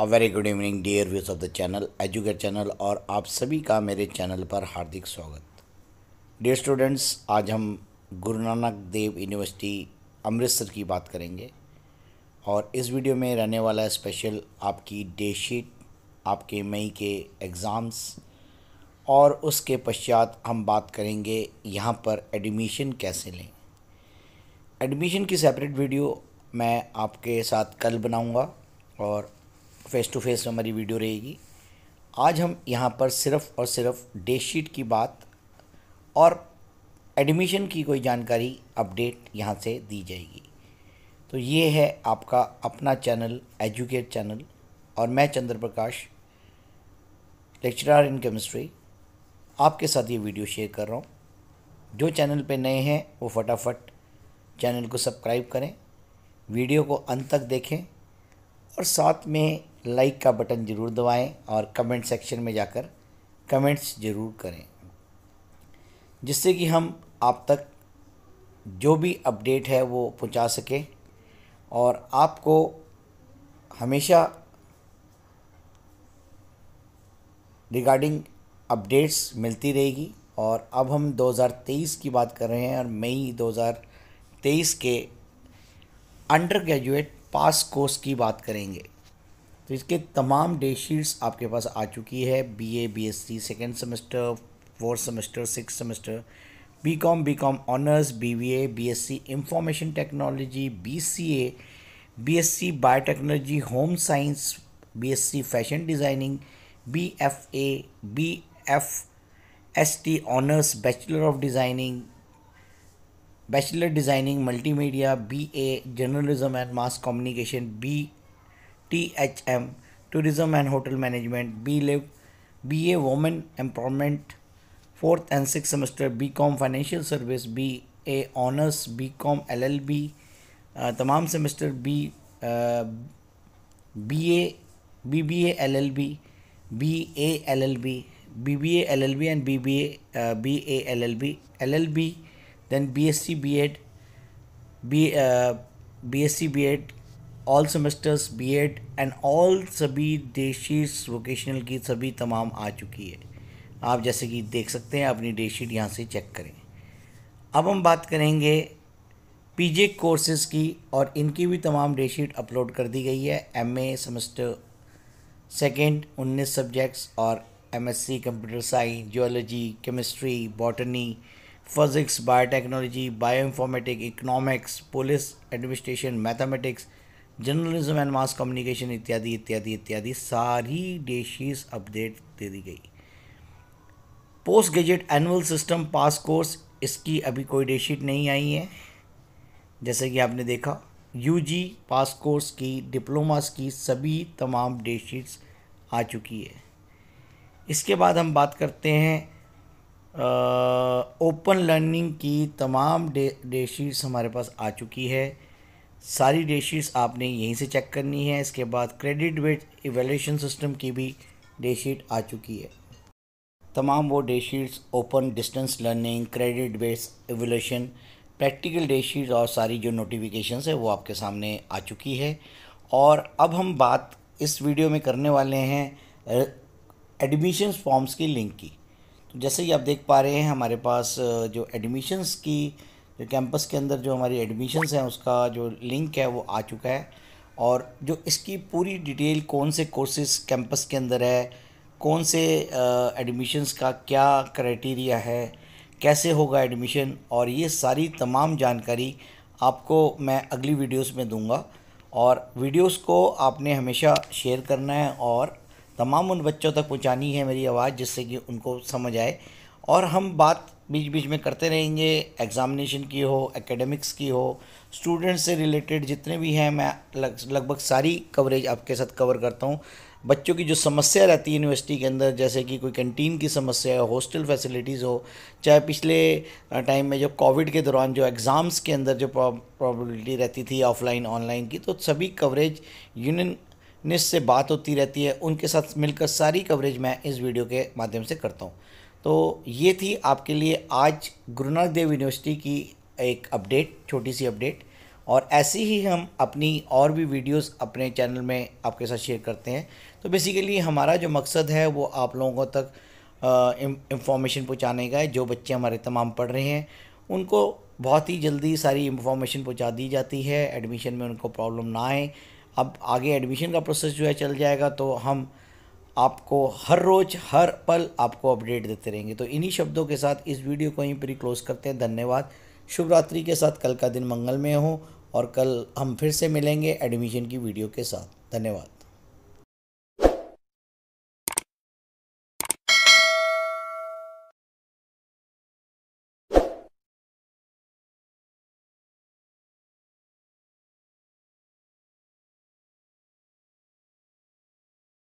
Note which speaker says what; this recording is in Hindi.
Speaker 1: a very good evening dear views of the channel educate channel और आप सभी का मेरे चैनल पर हार्दिक स्वागत डियर स्टूडेंट्स आज हम गुरु नानक देव यूनिवर्सिटी अमृतसर की बात करेंगे और इस वीडियो में रहने वाला है स्पेशल आपकी डे शीट आपके मई के एग्ज़ाम्स और उसके पश्चात हम बात करेंगे यहाँ पर एडमिशन कैसे लें एडमिशन की सेपरेट वीडियो मैं आपके साथ कल बनाऊँगा और फेस टू फेस हमारी वीडियो रहेगी आज हम यहाँ पर सिर्फ और सिर्फ डेट शीट की बात और एडमिशन की कोई जानकारी अपडेट यहाँ से दी जाएगी तो ये है आपका अपना चैनल एजुकेट चैनल और मैं चंद्र प्रकाश लेक्चरर इन केमिस्ट्री आपके साथ ये वीडियो शेयर कर रहा हूँ जो चैनल पे नए हैं वो फटाफट चैनल को सब्सक्राइब करें वीडियो को अंत तक देखें और साथ में लाइक का बटन ज़रूर दबाएं और कमेंट सेक्शन में जाकर कमेंट्स ज़रूर करें जिससे कि हम आप तक जो भी अपडेट है वो पहुंचा सकें और आपको हमेशा रिगार्डिंग अपडेट्स मिलती रहेगी और अब हम 2023 की बात कर रहे हैं और मई 2023 के अंडर ग्रेजुएट पास कोर्स की बात करेंगे तो इसके तमाम डे शीट्स आपके पास आ चुकी है B A B S C second semester fourth semester six semester B Com B Com honours B B A B S C information technology B C A B S C biotechnology home science B S C fashion designing B F A B F S T honours bachelor of designing bachelor designing multimedia B A journalism and mass communication B THM, Tourism and Hotel Management, BLIV, BA Women Empowerment, 4th and 6th semester BCom Financial Service, BA Honors, BCom LLB, uh, तमाम semester B B A B LLB A LLB L B B A L L B B B all semesters B Ed and all सभी डेशीट्स वोकेशनल की सभी तमाम आ चुकी है आप जैसे कि देख सकते हैं अपनी डेट शीट यहाँ से चेक करें अब हम बात करेंगे पीजे कोर्सेज़ की और इनकी भी तमाम डेट शीट अपलोड कर दी गई है एमए सेमेस्टर सेकेंड उन्नीस सब्जेक्ट्स और MSc computer science geology chemistry botany physics biotechnology informatic economics police administration mathematics journalism and mass communication इत्यादि इत्यादि इत्यादि सारी डेशीज अपडेट दे दी गई post graduate annual system pass course इसकी अभी कोई डेशीट नहीं आई है जैसे कि आपने देखा यूजी पास कोर्स की डिप्लोमास की सभी तमाम डेशीट्स आ चुकी है इसके बाद हम बात करते हैं ओपन लर्निंग की तमाम डेशीट्स हमारे पास आ चुकी है सारी डेटशीट्स आपने यहीं से चेक करनी है इसके बाद क्रेडिट वेट इवेल्यूशन सिस्टम की भी डेटशीट आ चुकी है तमाम वो datesheets open distance learning credit base evaluation practical datesheet और सारी जो नोटिफिकेशन है वो आपके सामने आ चुकी है और अब हम बात इस वीडियो में करने वाले हैं एडमिशन्स फॉर्म्स की लिंक की तो जैसे कि आप देख पा रहे हैं हमारे पास जो एडमिशन्स की जो कैंपस के अंदर जो हमारी एडमिशन्स हैं उसका जो लिंक है वो आ चुका है और जो इसकी पूरी डिटेल कौन से कोर्सेज कैंपस के अंदर है कौन से एडमिशन्स का क्या क्राइटेरिया है कैसे होगा एडमिशन और ये सारी तमाम जानकारी आपको मैं अगली वीडियोस में दूंगा और वीडियोस को आपने हमेशा शेयर करना है और तमाम उन बच्चों तक पहुंचानी है मेरी आवाज़ जिससे कि उनको समझ आए और हम बात बीच बीच में करते रहेंगे एग्ज़ामिनेशन की हो एकेडमिक्स की हो स्टूडेंट्स से रिलेटेड जितने भी हैं मैं लगभग लग सारी कवरेज आपके साथ कवर करता हूँ बच्चों की जो समस्या रहती है यूनिवर्सिटी के अंदर जैसे कि कोई कैंटीन की समस्या हो हॉस्टल फैसिलिटीज़ हो चाहे पिछले टाइम में जो कोविड के दौरान जो एग्ज़ाम्स के अंदर जो प्रॉबिलिटी रहती थी ऑफलाइन ऑनलाइन की तो सभी कवरेज यूनियन से बात होती रहती है उनके साथ मिलकर सारी कवरेज मैं इस वीडियो के माध्यम से करता हूँ तो ये थी आपके लिए आज गुरु नानक देव यूनिवर्सिटी की एक अपडेट छोटी सी अपडेट और ऐसी ही हम अपनी और भी वीडियोस अपने चैनल में आपके साथ शेयर करते हैं तो बेसिकली हमारा जो मकसद है वो आप लोगों तक इंफॉर्मेशन पहुंचाने का है जो बच्चे हमारे तमाम पढ़ रहे हैं उनको बहुत ही जल्दी सारी इंफॉर्मेशन पहुंचा दी जाती है एडमिशन में उनको प्रॉब्लम ना आए अब आगे एडमिशन का प्रोसेस जो है चल जाएगा तो हम आपको हर रोज़ हर पल आपको अपडेट देते रहेंगे तो इन्हीं शब्दों के साथ इस वीडियो को यहीं पर क्लोज़ करते हैं धन्यवाद शुभ रात्रि के साथ कल का दिन मंगलमय हो और कल हम फिर से मिलेंगे एडमिशन की वीडियो के साथ धन्यवाद